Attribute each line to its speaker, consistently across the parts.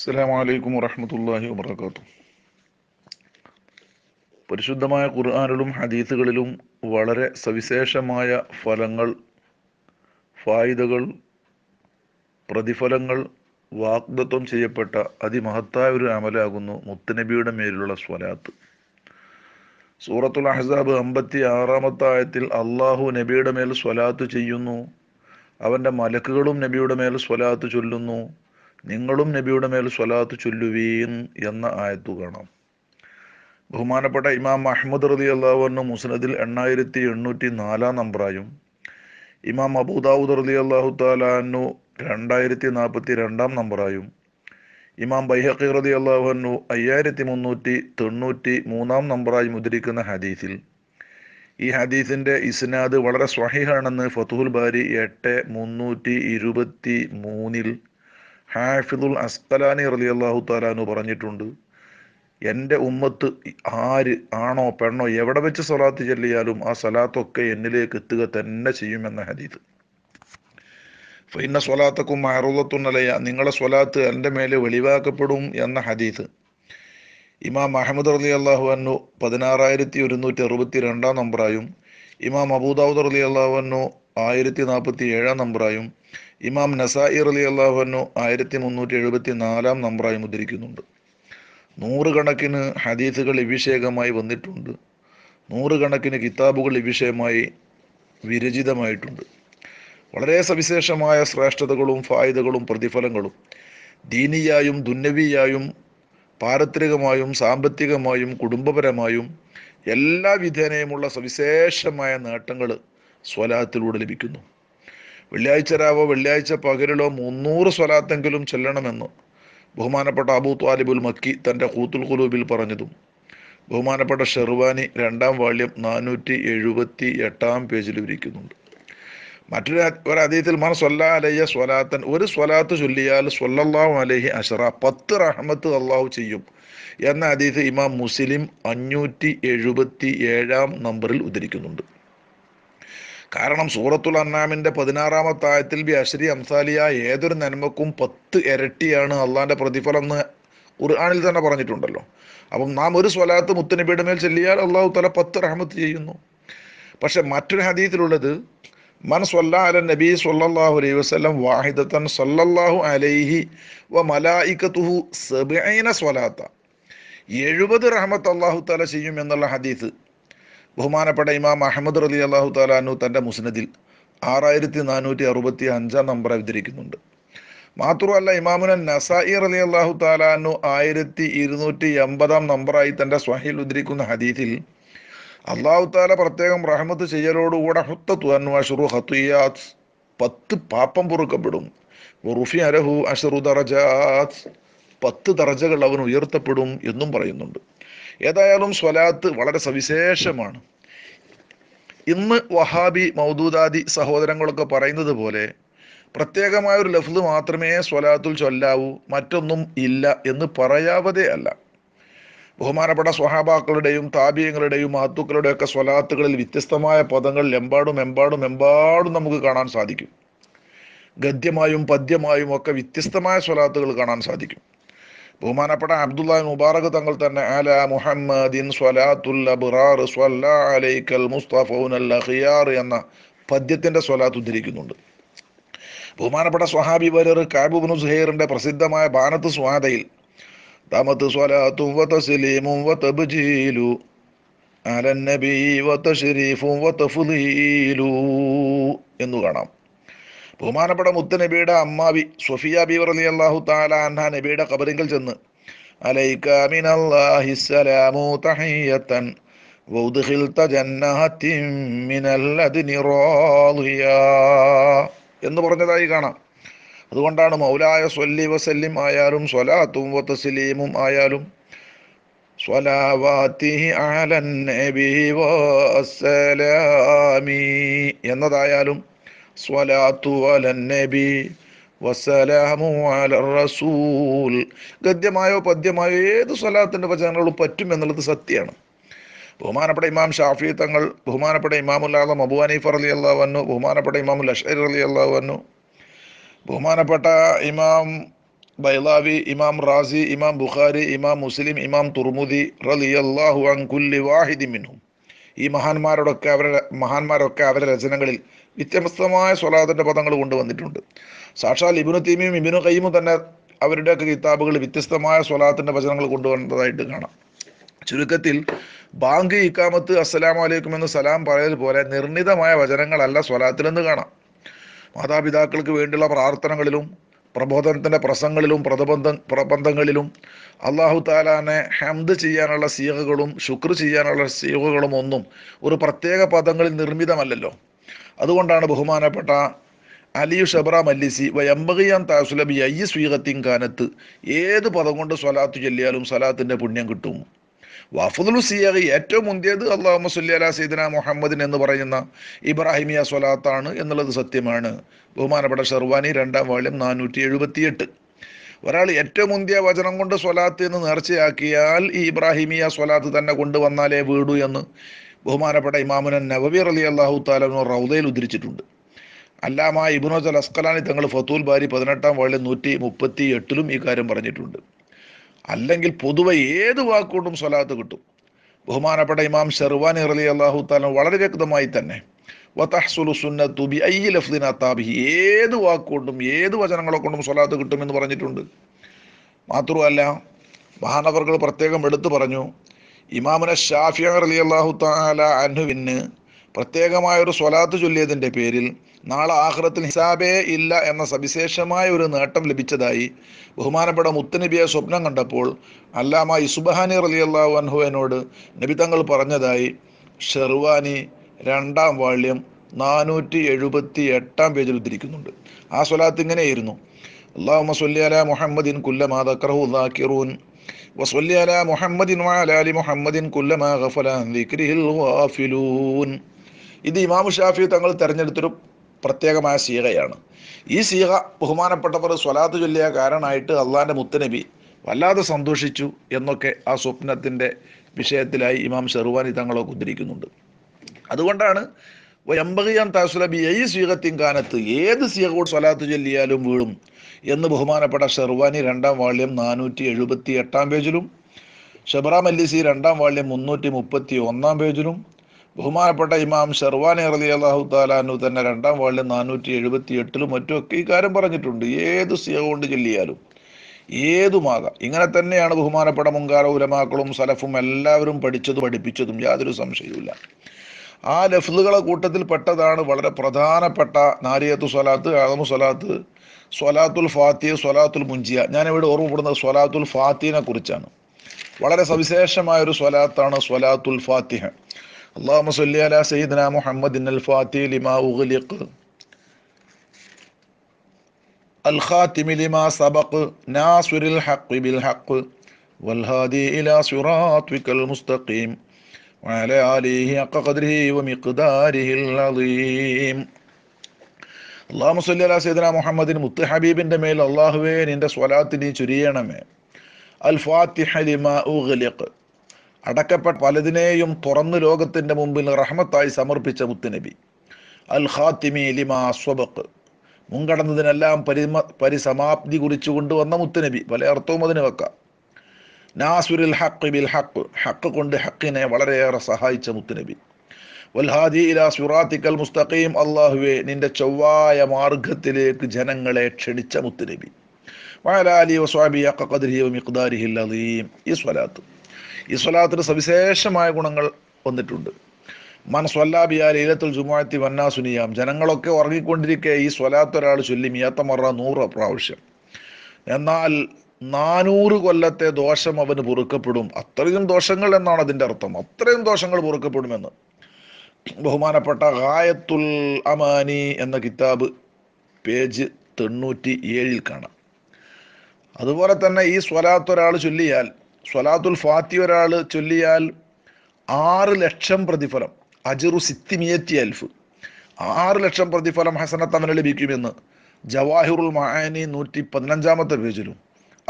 Speaker 1: അസ്സാം വലൈക്കും വറഹമത്തല്ലാഹി വാത്തു പരിശുദ്ധമായ ഖുർആാനിലും ഹദീസുകളിലും വളരെ സവിശേഷമായ ഫലങ്ങൾ ഫായിദകൾ പ്രതിഫലങ്ങൾ വാഗ്ദത്വം ചെയ്യപ്പെട്ട അതിമഹത്തായ ഒരു അമലാകുന്നു മുത്തനബിയുടെ മേലുള്ള സ്വലാത്ത് സൂറത്തുൽ അഹ്സാബ് അമ്പത്തി ആറാമത്തെ ആയത്തിൽ അള്ളാഹു നബിയുടെ മേൽ സ്വലാത്ത് ചെയ്യുന്നു അവൻ്റെ മലക്കുകളും നബിയുടെ മേൽ സ്വലാത്ത് ചൊല്ലുന്നു നിങ്ങളും നബിയുടെ മേൽ സ്വലാത്ത് ചൊല്ലുവീൻ എന്ന ആയത്തു കാണാം ബഹുമാനപ്പെട്ട ഇമാം അഹമ്മദ് റലി അള്ളാഹുവിന് മുസ്നദിൽ എണ്ണായിരത്തി എണ്ണൂറ്റി നാലാം നമ്പറായും ഇമാം അബൂദാവുദ് റതി അള്ളാഹു താലാഹന്നു രണ്ടായിരത്തി നാൽപ്പത്തി രണ്ടാം നമ്പറായും ഇമാം ബൈഹഖി റതി അള്ളാഹുഹു അയ്യായിരത്തി മുന്നൂറ്റി തൊണ്ണൂറ്റി മൂന്നാം നമ്പറായി മുദ്രിക്കുന്ന ഹദീസിൽ ഈ ഹദീസിൻ്റെ ഇസ്നാദ് വളരെ സ്വഹിഹാണെന്ന് ഫതുഹുൽ ബാരി എട്ട് മുന്നൂറ്റി ഇരുപത്തി മൂന്നിൽ ഹാഫിദുൽ അസ്കലാനി റലി അള്ളാഹു താലാനു പറഞ്ഞിട്ടുണ്ട് എൻ്റെ ഉമ്മത്ത് ആര് ആണോ പെണ്ണോ എവിടെ വെച്ച് സ്വലാത്ത് ചെല്ലിയാലും ആ സ്വലാത്തൊക്കെ എന്നിലേക്ക് എത്തുക തന്നെ ചെയ്യുമെന്ന ഹദീത് ഫൈന സ്വലാത്തക്കും മഹറുദത്തുന്നലയ നിങ്ങളെ സ്വലാത്ത് എൻ്റെ മേലെ വെളിവാക്കപ്പെടും എന്ന ഹദീത് ഇമാം അഹമ്മദ് അലി അള്ളാഹു അന്നു പതിനാറായിരത്തി ഒരുന്നൂറ്റി അറുപത്തി രണ്ടാം നമ്പറായും ഇമാം അബൂദാവുദ് അലി അള്ളാഹു അന്നു ആയിരത്തി നാൽപ്പത്തി ഏഴാം നമ്പറായും ഇമാം നസായി അലി അള്ളാഹുനു ആയിരത്തി മുന്നൂറ്റി എഴുപത്തി നാലാം നമ്പറായി മുദ്രിക്കുന്നുണ്ട് നൂറുകണക്കിന് ഹദീസുകൾ ഇവിഷേകമായി വന്നിട്ടുണ്ട് നൂറുകണക്കിന് കിതാബുകൾ ഇവിഷയമായി വിരചിതമായിട്ടുണ്ട് വളരെ സവിശേഷമായ ശ്രേഷ്ഠതകളും ഫായുധകളും പ്രതിഫലങ്ങളും ദീനിയായും ദുന്നവിയായും പാരത്രികമായും സാമ്പത്തികമായും കുടുംബപരമായും എല്ലാ വിധേനയുമുള്ള സവിശേഷമായ നേട്ടങ്ങൾ സ്വലാത്തിലൂടെ ലഭിക്കുന്നു വെള്ളിയാഴ്ച രാവോ വെള്ളിയാഴ്ച പകലിലോ മുന്നൂറ് സ്വലാത്തെങ്കിലും ചെല്ലണമെന്ന് ബഹുമാനപ്പെട്ട അബൂ ത്വാലിബുൽ മക്കി തൻ്റെ കൂത്തുൽ കുലൂബിൽ പറഞ്ഞതും ബഹുമാനപ്പെട്ട ഷെർവാനി രണ്ടാം വാള്യം നാനൂറ്റി എഴുപത്തി എട്ടാം പേജിൽ വിരിക്കുന്നുണ്ട് മറ്റൊരു ഒരു അതീതത്തിൽ മന സ്വല്ലാ അലയ്യ സ്വലാത്തൻ ഒരു സ്വലാത്ത് ചൊല്ലിയാൽ സ്വല്ലല്ലാഹു അലഹി അഷറ പത്ത് റഹ്മത്ത് അള്ളാഹു ചെയ്യും എന്ന അതീത് ഇമാം മുസ്ലിം അഞ്ഞൂറ്റി എഴുപത്തി ഏഴാം നമ്പറിൽ ഉദ്ധരിക്കുന്നുണ്ട് കാരണം സൂറത്തുൽ അന്നാമിൻ്റെ പതിനാറാമത്തെ ആയത്തിൽ ബി അശ്രി അംസാലിയ ഏതൊരു നന്മക്കും പത്ത് ഇരട്ടിയാണ് അള്ളാൻ്റെ പ്രതിഫലം എന്ന് ഖുർആാനിൽ തന്നെ പറഞ്ഞിട്ടുണ്ടല്ലോ അപ്പം നാം ഒരു സ്വലാത്ത് മുത്തനബിയുടെ മേൽ ചെല്ലിയാൽ അള്ളാഹു തല പത്ത് റഹമത്ത് ചെയ്യുന്നു പക്ഷെ മറ്റൊരു ഹദീത്തിലുള്ളത് മൻ സൊല്ലാ അല നബി സൊല്ലാഹു അലൈഹി വസ്ലം വാഹിദത്തൻ സൊല്ലാഹു അലൈഹി വ മലായിക്കത്തുഹു സബൈന സ്വലാത്ത എഴുപത് റഹമത്ത് അള്ളാഹു തല ചെയ്യും എന്നുള്ള ഹദീത്ത് ബഹുമാനപ്പെട്ട ഇമാം അഹമ്മദ് അലി അള്ളാഹു താലാനു തൻ്റെ മുസ്നദിൽ ആറായിരത്തി നാനൂറ്റി അറുപത്തി അഞ്ചാം നമ്പർ അവതരിക്കുന്നുണ്ട് മാത്രമല്ല ഇമാമുനൻ നസായി അലി അള്ളാഹു താലാനു ആയിരത്തി ഇരുന്നൂറ്റി എൺപതാം നമ്പറായി തൻ്റെ സ്വഹിൽ ഉദ്ധരിക്കുന്ന ഹദീസിൽ അള്ളാഹു താല പ്രത്യേകം റഹമത്ത് ചെയ്യലോടുകൂടെ ഹുത്തത്തു അൻവാഷുറു ഹത്തുയാത്ത് പത്ത് പാപ്പം പൊറുക്കപ്പെടും റുഫി അരഹു അഷറു ദറജാത്ത് പത്ത് ദറജകൾ അവൻ ഉയർത്തപ്പെടും എന്നും പറയുന്നുണ്ട് ഏതായാലും സ്വലാത്ത് വളരെ സവിശേഷമാണ് ഇന്ന് വഹാബി മൗദൂദാദി സഹോദരങ്ങളൊക്കെ പറയുന്നത് പോലെ പ്രത്യേകമായ ഒരു ലഫ്ല് മാത്രമേ സ്വലാത്തുൽ ചൊല്ലാവൂ മറ്റൊന്നും ഇല്ല എന്ന് പറയാവതേ അല്ല ബഹുമാനപ്പെട്ട സ്വഹാബാക്കളുടെയും താപീയങ്ങളുടെയും മാത്തുക്കളുടെയും ഒക്കെ സ്വലാത്തുകളിൽ വ്യത്യസ്തമായ പദങ്ങൾ എമ്പാടും എമ്പാടും എമ്പാടും നമുക്ക് കാണാൻ സാധിക്കും ഗദ്യമായും പദ്യമായും ഒക്കെ വ്യത്യസ്തമായ സ്വലാത്തുകൾ കാണാൻ സാധിക്കും ബഹുമാനപ്പെട്ട അബ്ദുല്ല മുബാറക് തങ്ങൾ തന്നെ അല മുഹമ്മദിൻ സ്വലാത്തുൽ അബ്റാർ സ്വല്ലാ അലൈക്കൽ മുസ്തഫൗനൽ അഖിയാർ എന്ന പദ്യത്തിന്റെ സ്വലാത്ത് ഉദ്ധരിക്കുന്നുണ്ട് ബഹുമാനപ്പെട്ട സ്വഹാബി വരർ കാബുബിനു സുഹൈറിൻ്റെ പ്രസിദ്ധമായ ബാനത്ത് സ്വാദയിൽ തമത്ത് സ്വലാത്തും വതസ്ലീമും വതബ്ജീലു അലൻ നബി വതശ്രീഫും വതഫ്ലീലു എന്ന് കാണാം ബഹുമാനപ്പെട്ട മുത്ത് നബിയുടെ അമ്മാവി സൊഫിയ ബി റലി അള്ളാഹു താല അന്ന നബിയുടെ കബറിങ്കിൽ ചെന്ന് എന്ന് പറഞ്ഞതായി കാണാം അതുകൊണ്ടാണ് മൗലായ സ്വല്ലി വസല്ലിം ആയാലും സ്വലാത്തും വത്തസ്ലീമും ആയാലും എന്നതായാലും സ്വലാത്തു അല റസൂൽ ഗദ്യമായോ പദ്യമായോ ഏത് സ്വലാത്തിൻ്റെ വചനങ്ങളും പറ്റും എന്നുള്ളത് സത്യമാണ് ബഹുമാനപ്പെട്ട ഇമാം ഷാഫി തങ്ങൾ ബഹുമാനപ്പെട്ട ഇമാമുല്ലാദം അബു ഹനീഫ് അലി വന്നു ബഹുമാനപ്പെട്ട ഇമാം അഷർ അലി വന്നു ബഹുമാനപ്പെട്ട ഇമാം ബൈലാവി ഇമാം റാസി ഇമാം ബുഖാരി ഇമാം മുസ്ലിം ഇമാം തുർമുദി റലി അള്ളാഹു അങ്കുല്ലി വാഹിദി മിൻഹും ഈ മഹാന്മാരോടൊക്കെ അവരുടെ മഹാന്മാരൊക്കെ അവരുടെ രചനകളിൽ വ്യത്യസ്തമായ സ്വലാഹത്തിൻ്റെ പദങ്ങൾ കൊണ്ടുവന്നിട്ടുണ്ട് സാക്ഷാൽ ഇബിനു തീമിയും ഇബിനു കയ്യമും തന്നെ അവരുടെയൊക്കെ കിതാബുകൾ വ്യത്യസ്തമായ സ്വലാഹത്തിൻ്റെ വചനങ്ങൾ കൊണ്ടുവന്നതായിട്ട് കാണാം ചുരുക്കത്തിൽ ബാങ്ക് ഇക്കാമത്ത് അസ്സലാമു അലൈക്കും എന്ന് സലാം പറയുന്നത് പോലെ നിർണിതമായ വചനങ്ങളല്ല സ്വലാത്തിലെന്ന് കാണാം മാതാപിതാക്കൾക്ക് വേണ്ടിയുള്ള പ്രാർത്ഥനകളിലും പ്രബോധനത്തിൻ്റെ പ്രസംഗങ്ങളിലും പ്രതിബന്ധ പ്രബന്ധങ്ങളിലും അള്ളാഹു താലാനെ ഹംദ് ചെയ്യാനുള്ള സീഹകളും ശുക്ർ ചെയ്യാനുള്ള സീഹകളും ഒന്നും ഒരു പ്രത്യേക പദങ്ങളിൽ നിർമ്മിതമല്ലല്ലോ അതുകൊണ്ടാണ് ബഹുമാനപ്പെട്ട അലി ഷബ്ര മല്ലിസി വയമ്പകിയാൻ താസുലബി അയ്യ സ്വീകത്തിൻ കാനത്ത് ഏത് പദം കൊണ്ട് സ്വലാത്ത് ചൊല്ലിയാലും സ്വലാത്തിൻ്റെ പുണ്യം കിട്ടും വഫുദുൽ സിയറി ഏറ്റവും മുന്തിയത് അള്ളാഹു സുല്ലി അല സീദന മുഹമ്മദിൻ എന്ന് പറയുന്ന ഇബ്രാഹിമിയ സ്വലാത്താണ് എന്നുള്ളത് സത്യമാണ് ബഹുമാനപ്പെട്ട ഷെർവാനി രണ്ടാം വാള്യം നാനൂറ്റി എഴുപത്തിയെട്ട് ഒരാൾ ഏറ്റവും മുന്തിയ വചനം കൊണ്ട് സ്വലാത്ത് എന്ന് നേർച്ചയാക്കിയാൽ ഈ ഇബ്രാഹിമിയ സ്വലാത്ത് തന്നെ കൊണ്ടുവന്നാലേ വീടു എന്ന് ബഹുമാനപ്പെട്ട ഇമാമുനൻ നവബി അലി അള്ളാഹു താലു റൗദയിൽ ഉദ്ധരിച്ചിട്ടുണ്ട് അല്ലാമ അൽ അസ്കലാനി തങ്ങൾ ഫത്തൂൽ ബാരി പതിനെട്ടാം വാളിൽ നൂറ്റി മുപ്പത്തി എട്ടിലും ഈ കാര്യം പറഞ്ഞിട്ടുണ്ട് അല്ലെങ്കിൽ പൊതുവെ ഏത് വാക്കുകൊണ്ടും സ്വലാത്ത് കിട്ടും ബഹുമാനപ്പെട്ട ഇമാം ഷെർവാനി റലി അള്ളാഹു താല വളരെ വ്യക്തമായി തന്നെ ഏത് വാക്കുകൊണ്ടും ഏത് വചനങ്ങളെ കൊണ്ടും സ്വലാത്ത് കിട്ടുമെന്ന് പറഞ്ഞിട്ടുണ്ട് മാത്രമല്ല മഹാനവർകൾ പ്രത്യേകം എടുത്തു പറഞ്ഞു ഇമാമുന ഷാഫിയ റലി അള്ളാഹു താല അനുവിന് പ്രത്യേകമായൊരു സ്വലാത്ത് ചൊല്ലിയതിൻ്റെ പേരിൽ നാളെ ആഹ്റത്തിൽ ഹിസാബേ ഇല്ല എന്ന സവിശേഷമായ ഒരു നേട്ടം ലഭിച്ചതായി ബഹുമാനപ്പെട്ട മുത്തനബിയെ സ്വപ്നം കണ്ടപ്പോൾ അല്ലാമ ഇസുബഹാനി റലി അള്ളാഹു അൻഹുവിനോട് നബി തങ്ങൾ പറഞ്ഞതായി ഷെർവാനി രണ്ടാം വാള്യം നാനൂറ്റി എഴുപത്തി എട്ടാം പേജിൽ ഉദ്ധരിക്കുന്നുണ്ട് ആ സ്വലാത്ത് ഇങ്ങനെയായിരുന്നു അള്ളാഹു സല്ലി അല മുഹമ്മദിൻ കുല്ലമാ ദക്റഹു ദാക്കിറൂൻ വസ്വല്ലി അല മുഹമ്മദിൻ വാലാലി മുഹമ്മദിൻ محمد كلما غفل عن ഇത് ഇമാം ഷാഫി തങ്ങൾ തെരഞ്ഞെടുത്തൊരു പ്രത്യേകമായ സീറയാണ് ഈ സീറ ബഹുമാനപ്പെട്ടവർ സ്വലാത്ത് ചൊല്ലിയ കാരണമായിട്ട് അള്ളാൻ്റെ മുത്തനബി വല്ലാതെ സന്തോഷിച്ചു എന്നൊക്കെ ആ സ്വപ്നത്തിൻ്റെ വിഷയത്തിലായി ഇമാം ഷെർവാനി തങ്ങളൊക്കെ ഉദ്ധരിക്കുന്നുണ്ട് അതുകൊണ്ടാണ് എമ്പകിയാൻ താസുലബി ഈ സ്വീകത്തിങ്കാനത്ത് ഏത് സീകോട് സ്വലാത്ത് ചൊല്ലിയാലും വീഴും എന്ന് ബഹുമാനപ്പെട്ട ഷെർവാനി രണ്ടാം വാള്യം നാനൂറ്റി എഴുപത്തി എട്ടാം പേജിലും ഷബറാം അല്ലിസി രണ്ടാം വാള്യം മുന്നൂറ്റി മുപ്പത്തി ഒന്നാം പേജിലും ബഹുമാനപ്പെട്ട ഇമാം ഷെർവാനി അറലി അള്ളാഹു താലാനു തന്നെ രണ്ടാം വാളിൽ നാനൂറ്റി എഴുപത്തി എട്ടിലും മറ്റുമൊക്കെ ഈ കാര്യം പറഞ്ഞിട്ടുണ്ട് ഏത് സിയ കൊണ്ട് ചൊല്ലിയാലും ഏതുമാകാം ഇങ്ങനെ തന്നെയാണ് ബഹുമാനപ്പെട്ട മുൻകാല ഉലമാക്കളും സലഫും എല്ലാവരും പഠിച്ചതും പഠിപ്പിച്ചതും യാതൊരു സംശയവുമില്ല ആ ലഫ്ലുകളെ കൂട്ടത്തിൽ പെട്ടതാണ് വളരെ പ്രധാനപ്പെട്ട നാരിയത്തു സ്വലാത്ത് ആദമു സ്വലാത്ത് സ്വലാത്തുൽ ഫാത്തിയ സ്വലാത്തുൽ മുഞ്ചിയ ഞാനിവിടെ ഓർമ്മപ്പെടുന്നത് സ്വലാത്തുൽ ഫാത്തിനെ കുറിച്ചാണ് വളരെ ഒരു സ്വലാത്താണ് സ്വലാത്തുൽ ഫാത്തിഹ اللهم صل على سيدنا محمد الفاتح لما أغلق الخاتم لما سبق ناصر الحق بالحق والهادي إلى صراطك المستقيم وعلى آله حق قدره ومقداره العظيم അള്ളാഹു മുസ്ലി അല സൈദന മുഹമ്മദിന് മുത്ത് ഹബീബിൻ്റെ മേൽ الله وين സ്വലാത്തിനെ ചുരിയണമേ അൽ ഫാത്തിഹ لما أغلق അടക്കപ്പെട്ട പലതിനെയും തുറന്നു ലോകത്തിൻ്റെ മുമ്പിൽ റഹ്മത്തായി സമർപ്പിച്ച മുത്തുനബി അൽ ഖാത്തിമി ലിമാ അസ്വബക്ക് മുൻകടന്നതിനെല്ലാം പരിമ പരിസമാപ്തി കുറിച്ചു കൊണ്ടുവന്ന മുത്തുനബി പല അർത്ഥവും അതിന് വെക്കാം നാസുരിൽ ഹക്ക് ബിൽ ഹക്ക് ഹക്ക് കൊണ്ട് ഹക്കിനെ വളരെയേറെ സഹായിച്ച മുത്തുനബി വൽഹാദി ഇലാ സുറാത്തിക്കൽ മുസ്തഖീം അള്ളാഹുവെ നിന്റെ ചൊവ്വായ മാർഗത്തിലേക്ക് ജനങ്ങളെ ക്ഷണിച്ച മുത്തുനബി വയലാലി വസ്വാബി അക്കദ്രിയും ഇഖ്ദാരിഹിൽ അലീം ഈ സ്വലാത്ത് ഈ സ്വലാത്തിന് സവിശേഷമായ ഗുണങ്ങൾ വന്നിട്ടുണ്ട് മൻ സ്വല്ലാബിയ ജുമാത്തി വന്നാ വന്നാസുനിയാം ജനങ്ങളൊക്കെ ഉറങ്ങിക്കൊണ്ടിരിക്കെ ഈ സ്വലാത്ത് ഒരാൾ ചൊല്ലി മിയാത്തമറ നൂറ് പ്രാവശ്യം എന്നാൽ നാനൂറ് കൊല്ലത്തെ ദോഷം അവന് പൊറുക്കപ്പെടും അത്രയും ദോഷങ്ങൾ എന്നാണ് അതിൻ്റെ അർത്ഥം അത്രയും ദോഷങ്ങൾ പൊറുക്കപ്പെടുമെന്ന് ബഹുമാനപ്പെട്ട ഹായത്തുൽ അമാനി എന്ന കിതാബ് പേജ് തൊണ്ണൂറ്റി ഏഴിൽ കാണാം അതുപോലെ തന്നെ ഈ സ്വലാത്ത് ഒരാൾ ചൊല്ലിയാൽ സ്വലാത്തുൽ ഫാത്തി ഒരാൾ ചൊല്ലിയാൽ ആറ് ലക്ഷം പ്രതിഫലം അജിറു സിത്തിമിയറ്റി അൽഫ് ആറ് ലക്ഷം പ്രതിഫലം ഹസനത്ത് അവന് ലഭിക്കുമെന്ന് ജവാഹിറുൽ മഹാനി നൂറ്റി പതിനഞ്ചാമത്തെ പേജിലും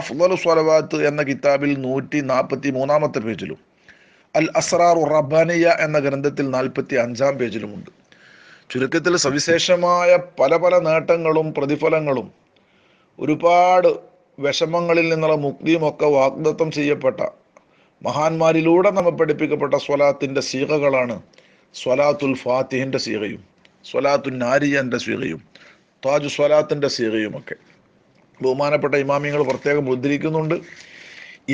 Speaker 1: അഫ്ലു സ്വലവാത്ത് എന്ന കിതാബിൽ നൂറ്റി നാൽപ്പത്തി മൂന്നാമത്തെ പേജിലും അൽ അസ്രാർ റബാനിയ എന്ന ഗ്രന്ഥത്തിൽ നാൽപ്പത്തി അഞ്ചാം പേജിലുമുണ്ട് ചുരുക്കത്തിൽ സവിശേഷമായ പല പല നേട്ടങ്ങളും പ്രതിഫലങ്ങളും ഒരുപാട് വിഷമങ്ങളിൽ നിന്നുള്ള മുക്തിയുമൊക്കെ വാഗ്ദത്തം ചെയ്യപ്പെട്ട മഹാന്മാരിലൂടെ നമ്മൾ പഠിപ്പിക്കപ്പെട്ട സ്വലാത്തിൻ്റെ സീകകളാണ് സ്വലാത്തുൽ ഫാത്തിഹിൻ്റെ സീകയും സ്വലാത്തുൽ നാരിയൻ്റെ സീകയും താജു സ്വലാത്തിൻ്റെ സീകയുമൊക്കെ ബഹുമാനപ്പെട്ട ഇമാമിങ്ങൾ പ്രത്യേകം ഉദ്ധരിക്കുന്നുണ്ട്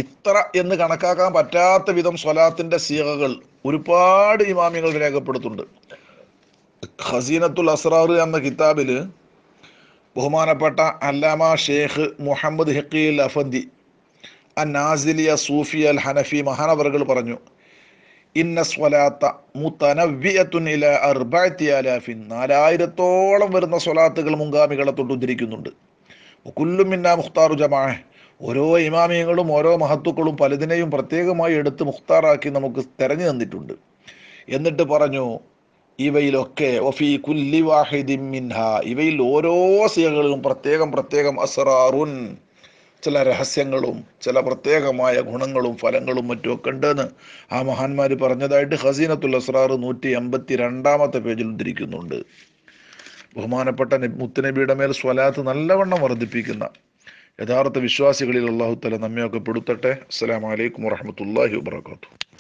Speaker 1: ഇത്ര എന്ന് കണക്കാക്കാൻ പറ്റാത്ത വിധം സ്വലാത്തിൻ്റെ സീകകൾ ഒരുപാട് ഇമാമികൾ രേഖപ്പെടുത്തുന്നുണ്ട് ഖസീനത്തുൽ അസ്രാർ എന്ന കിതാബിൽ ബഹുമാനപ്പെട്ട അല്ലാമ ഷേഖ് മുഹമ്മദ് ഹക്കീൽ അഫന്തി അ നാസിലിയ സൂഫി അൽ ഹനഫി മഹാനവറുകൾ പറഞ്ഞു ഇന്ന സ്വലാത്ത മുത്തനവ്യത്തുൻ ഇല അലാഫിൻ നാലായിരത്തോളം വരുന്ന സ്വലാത്തുകൾ മുങ്കാമികളെ തൊട്ട് ഉദ്ധരിക്കുന്നുണ്ട് കുല്ലുമിന്ന മുഖ്താറു ജമാ ഓരോ ഇമാമിയങ്ങളും ഓരോ മഹത്തുക്കളും പലതിനെയും പ്രത്യേകമായി എടുത്ത് മുഖ്താറാക്കി നമുക്ക് തെരഞ്ഞു തന്നിട്ടുണ്ട് എന്നിട്ട് പറഞ്ഞു ഇവയിലൊക്കെ കുല്ലി വാഹിദിൻ മിൻഹ ഇവയിൽ ഓരോ സിയകളിലും പ്രത്യേകം പ്രത്യേകം അസറാറുൻ ചില രഹസ്യങ്ങളും ചില പ്രത്യേകമായ ഗുണങ്ങളും ഫലങ്ങളും ഒക്കെ ഉണ്ടെന്ന് ആ മഹാന്മാർ പറഞ്ഞതായിട്ട് ഹസീനത്തുൽ അസ്രാർ നൂറ്റി എൺപത്തി രണ്ടാമത്തെ പേജിൽ ഉദ്ധരിക്കുന്നുണ്ട് ബഹുമാനപ്പെട്ട മുത്തനബിയുടെ മേൽ സ്വലാത്ത് നല്ലവണ്ണം വർദ്ധിപ്പിക്കുന്ന യഥാർത്ഥ വിശ്വാസികളിൽ അള്ളാഹുത്തല നമ്മയൊക്കെ പെടുത്തട്ടെ അസ്സലാമലൈക്കും വറഹമത്തല്ലാഹി വാത്തു